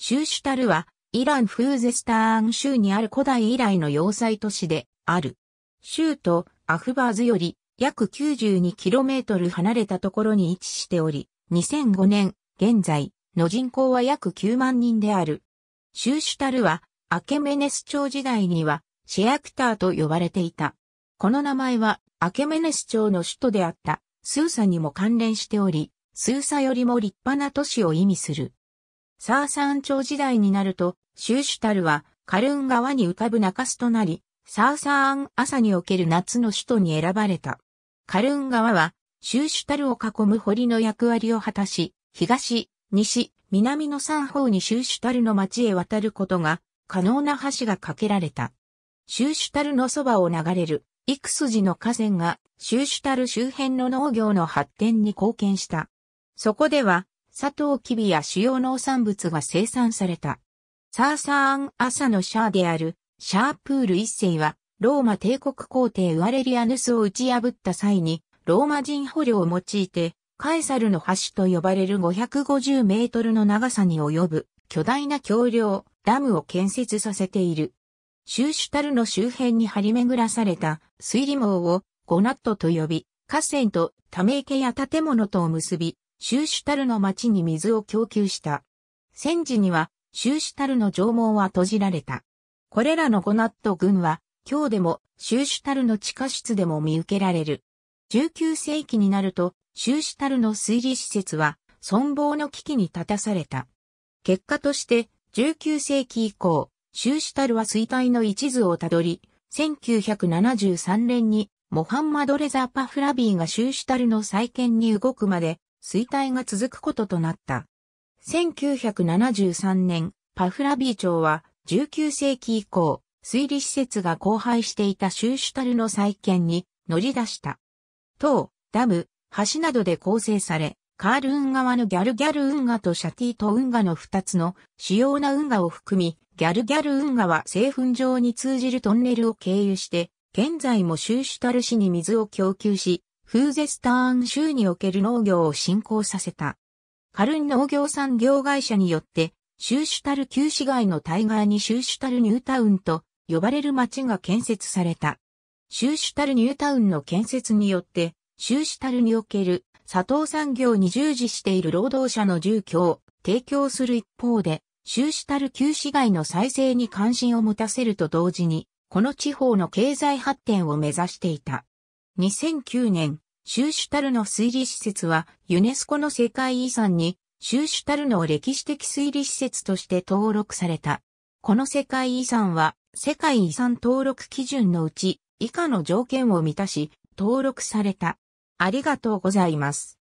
シューシュタルは、イラン・フーゼスターン州にある古代以来の要塞都市である。州都アフバーズより約 92km 離れたところに位置しており、2005年現在の人口は約9万人である。シューシュタルはアケメネス朝時代にはシェアクターと呼ばれていた。この名前はアケメネス朝の首都であったスーサにも関連しており、スーサよりも立派な都市を意味する。サーサン朝時代になると、シューシュタルはカルン川に浮かぶ中州となり、サーサーン朝における夏の首都に選ばれた。カルン川は、シューシュタルを囲む堀の役割を果たし、東、西、南の三方にシューシュタルの町へ渡ることが可能な橋が架けられた。シューシュタルのそばを流れる、幾筋の河川が、シューシュタル周辺の農業の発展に貢献した。そこでは、サトウキビや主要農産物が生産された。サーサーン朝のシャーであるシャープール一世はローマ帝国皇帝ウアレリアヌスを打ち破った際にローマ人捕虜を用いてカエサルの橋と呼ばれる550メートルの長さに及ぶ巨大な橋梁、ダムを建設させている。シューシュタルの周辺に張り巡らされた水利網をゴナットと呼び、河川とため池や建物とを結び、シューシュタルの町に水を供給した。戦時には、シューシュタルの城門は閉じられた。これらのゴナット軍は、今日でも、シューシュタルの地下室でも見受けられる。19世紀になると、シューシュタルの水利施設は、存亡の危機に立たされた。結果として、19世紀以降、シューシュタルは衰退の一途をたどり、1973年にモハンマド・レザー・パフラビーがシューシュタルの再建に動くまで衰退が続くこととなった。1973年、パフラビー町は19世紀以降、水利施設が荒廃していたシューシュタルの再建に乗り出した。塔、ダム、橋などで構成され、カール運河のギャルギャル運河とシャティート運河の2つの主要な運河を含み、ギャルギャル運河は製粉場に通じるトンネルを経由して、現在もシューシュタル市に水を供給し、フーゼスターン州における農業を振興させた。カルン農業産業会社によって、州主たる旧市街の対岸に州主たるニュータウンと呼ばれる町が建設された。州主たるニュータウンの建設によって、州主たるにおける砂糖産業に従事している労働者の住居を提供する一方で、州主たる旧市街の再生に関心を持たせると同時に、この地方の経済発展を目指していた。2009年、シューシュタルの推理施設はユネスコの世界遺産にシューシュタルの歴史的推理施設として登録された。この世界遺産は世界遺産登録基準のうち以下の条件を満たし登録された。ありがとうございます。